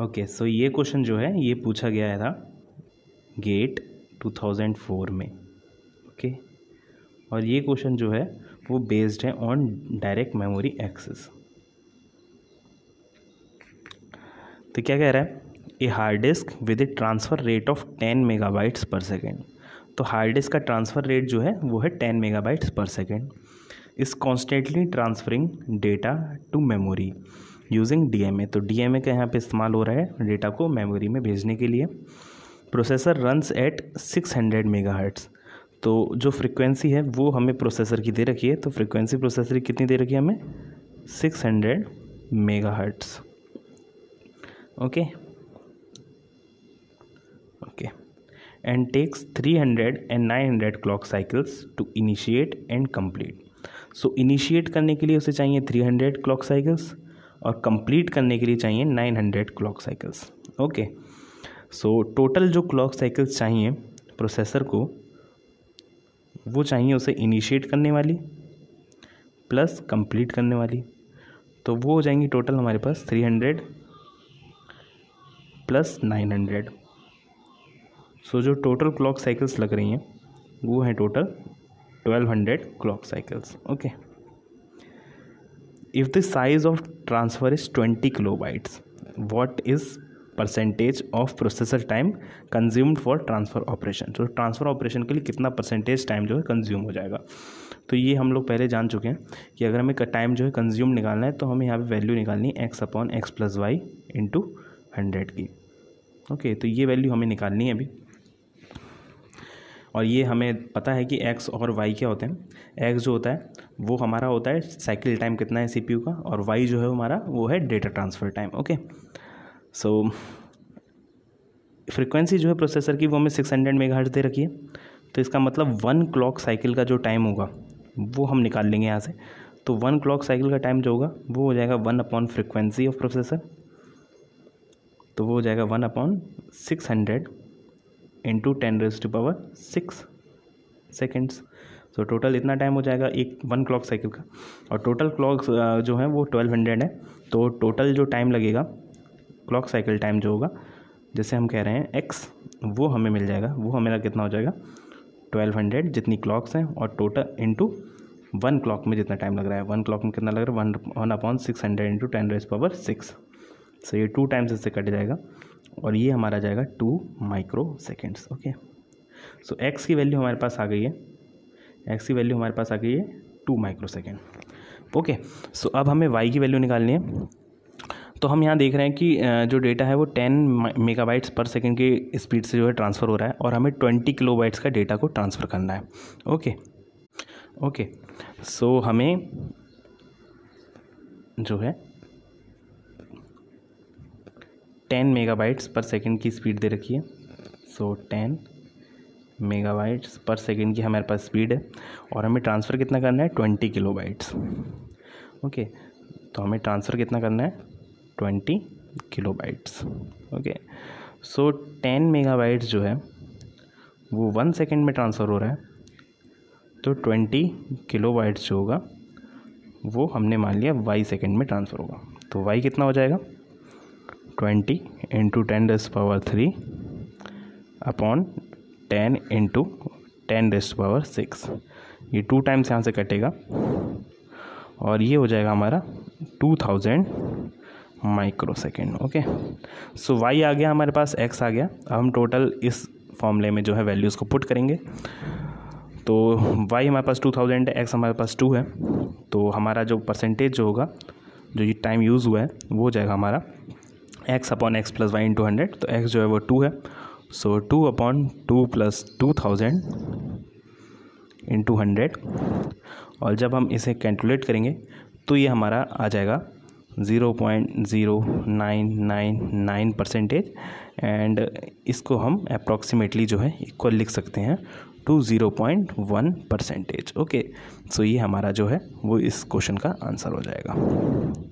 Okay so ये question जो है ये पूछा गया था गेट 2004 में ओके okay? और ये क्वेश्चन जो है वो बेस्ड है ऑन डायरेक्ट मेमोरी एक्सेस तो क्या कह रहा है a hard disk with a transfer rate of ten megabytes per second तो हार्ड डिस्क का ट्रांसफ़र रेट जो है वो है ten megabytes per second is constantly transferring data to memory using D तो डी का यहाँ पे इस्तेमाल हो रहा है डेटा को मेमोरी में भेजने के लिए processor runs at 600 hundred megahertz तो जो फ्रिक्वेंसी है वो हमें प्रोसेसर की दे रखी है तो फ्रिक्वेंसी प्रोसेसर की कितनी दे रखी है हमें 600 hundred mega hertz okay okay and takes 300 and nine hundred clock cycles to initiate and complete so initiate करने के लिए उसे चाहिए 300 क्लॉक साइकिल्स और कंप्लीट करने के लिए चाहिए nine hundred clock cycles okay so total जो क्लॉक साइकिल्स चाहिए प्रोसेसर को वो चाहिए उसे इनिशिएट करने वाली प्लस कंप्लीट करने वाली तो वो हो जाएंगी टोटल हमारे पास three hundred plus nine hundred so जो टोटल क्लॉक साइकिल्स लग रही हैं वो हैं total twelve hundred clock cycles okay if the size of transfer is twenty kilo bytes what is percentage of processor time consumed for transfer operation तो transfer operation के लिए कितना परसेंटेज टाइम जो है कंज्यूम हो जाएगा तो ये हम लोग पहले जान चुके हैं कि अगर हमें टाइम जो है कंज्यूम निकालना है तो हमें यहाँ पे वैल्यू निकालनी है X upon X plus Y into hundred की ओके तो ये वैल्यू हमें निकालनी है अभी और ये हमें पता है कि एक्स और वाई क्या होते हैं एक्स जो होता है वो हमारा होता है साइकिल टाइम कितना है सीपीयू का और वाई जो है हमारा वो है data transfer time okay so frequency जो है प्रोसेसर की वो हमें सिक्स हंड्रेड मेगा दे रखी है तो इसका मतलब वन क्लॉक साइकिल का जो टाइम होगा वो हम निकाल लेंगे यहाँ से तो वन क्लॉक साइकिल का टाइम जो होगा वो हो जाएगा one upon frequency of processor तो वो हो जाएगा one upon six hundred into ten raise to power six seconds so so, total इतना टाइम हो जाएगा एक वन क्लॉक साइकिल का और टोटल क्लॉक जो है वो ट्वेल्व हंड्रेड है तो टोटल जो टाइम लगेगा क्लॉक साइकिल टाइम जो होगा जैसे हम कह रहे हैं एक्स वो हमें मिल जाएगा वो हमारा कितना हो जाएगा ट्वेल्व हंड्रेड जितनी क्लॉक्स हैं और टोटल इंटू वन क्लॉक में जितना टाइम लग रहा है वन क्लॉक में कितना लग रहा है one one upon six hundred into ten raise power six so ये टू टाइम्स इससे कट जाएगा और ये हमारा जाएगा two micro seconds okay so X की वैल्यू हमारे पास आ गई है एक्स की वैल्यू हमारे पास आ गई है two micro second okay so अब हमें वाई की वैल्यू निकालनी है तो हम यहाँ देख रहे हैं कि जो डेटा है वो टेन मेगाबाइट्स पर सेकेंड की स्पीड से जो है ट्रांसफ़र हो रहा है और हमें ट्वेंटी किलो बाइट्स का डेटा को ट्रांसफ़र करना है ओके ओके सो हमें जो है टेन मेगाबाइट्स पर सेकेंड की स्पीड दे रखी है so ten megabytes per second की हमारे पास स्पीड है और हमें ट्रांसफ़र कितना करना है ट्वेंटी किलो बाइट्स ओके तो हमें ट्रांसफ़र कितना करना है twenty kilo bytes okay so ten megabytes जो है वो वन सेकेंड में ट्रांसफ़र हो रहा है तो ट्वेंटी किलो बाइट्स जो होगा वो हमने मान लिया वाई सेकेंड में ट्रांसफ़र होगा तो वाई कितना हो जाएगा ट्वेंटी इंटू टेन डस power three upon ten into ten raised power six ये टू टाइम्स यहाँ से कटेगा और ये हो जाएगा हमारा two thousand micro second okay so Y आ गया हमारे पास एक्स आ गया अब हम टोटल इस फॉर्मूले में जो है वैल्यूज़ को पुट करेंगे तो वाई हमारे पास टू थाउजेंड है एक्स हमारे पास टू है तो हमारा जो परसेंटेज जो होगा जो ये टाइम यूज़ हुआ है वो हो जाएगा हमारा X upon X plus Y into hundred तो एक्स जो है वो टू है so two upon two plus two thousand into hundred और जब हम इसे कैलकुलेट करेंगे तो ये हमारा आ जाएगा zero point zero nine nine nine percentage and इसको हम अप्रॉक्सीमेटली जो है इक्वल लिख सकते हैं to zero point one percentage okay so ये हमारा जो है वो इस क्वेश्चन का आंसर हो जाएगा